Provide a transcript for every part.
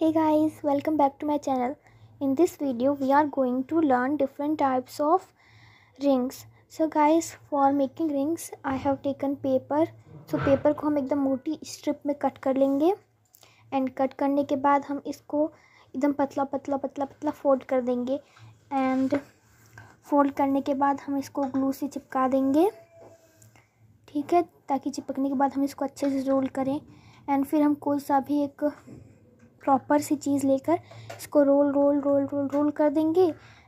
hey guys welcome back to my channel in this video we are going to learn different types of rings so guys for making rings i have taken paper so paper को हम एकदम मोटी strip में cut कर लेंगे and cut करने के बाद हम इसको एकदम पतला पतला पतला पतला fold कर देंगे and fold करने के बाद हम इसको glue से चिपका देंगे ठीक है ताकि चिपकने के बाद हम इसको अच्छे से roll करें and फिर हम कोई सा भी एक प्रॉपर सी चीज़ लेकर इसको roll roll roll roll roll कर देंगे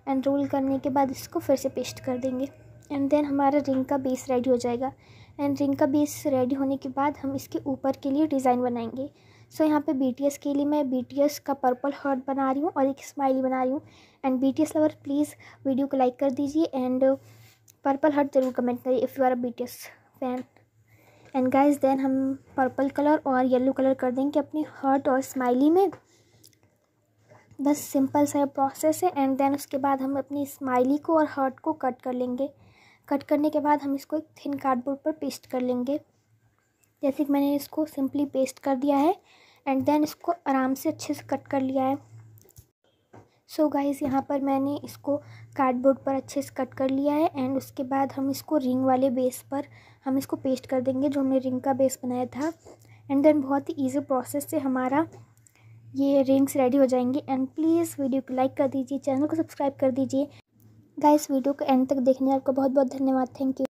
एंड रोल करने के बाद इसको फिर से पेस्ट कर देंगे एंड देन हमारा रिंग का बेस रेडी हो जाएगा एंड रिंग का बेस रेडी होने के बाद हम इसके ऊपर के लिए डिज़ाइन बनाएंगे सो so, यहाँ पे बी के लिए मैं बी का पर्पल हार्ट बना रही हूँ और एक स्माइली बना रही हूँ and B lover please video को लाइक कर दीजिए एंड पर्पल हार्ट ज़रूर कमेंट करिए if you are a B fan and guys then हम पर्पल कलर और येलो कलर कर देंगे अपनी हर्ट और स्माइली में बस सिंपल सा प्रोसेस है एंड देन उसके बाद हम अपनी स्माइली को और हर्ट को कट कर लेंगे कट करने के बाद हम इसको एक थिन कार्डबोर्ड पर पेस्ट कर लेंगे जैसे कि मैंने इसको सिंपली पेस्ट कर दिया है एंड देन इसको आराम से अच्छे से कट कर लिया है सो so गाइस यहाँ पर मैंने इसको कार्डबोर्ड पर अच्छे से कट कर लिया है एंड उसके बाद हम इसको रिंग वाले बेस पर हम इसको पेस्ट कर देंगे जो हमने रिंग का बेस बनाया था एंड देन बहुत ही ईजी प्रोसेस से हमारा ये रिंग्स रेडी हो जाएंगे एंड प्लीज़ वीडियो को लाइक कर दीजिए चैनल को सब्सक्राइब कर दीजिए गाइस वीडियो को एंड तक देखने आपका बहुत बहुत धन्यवाद थैंक यू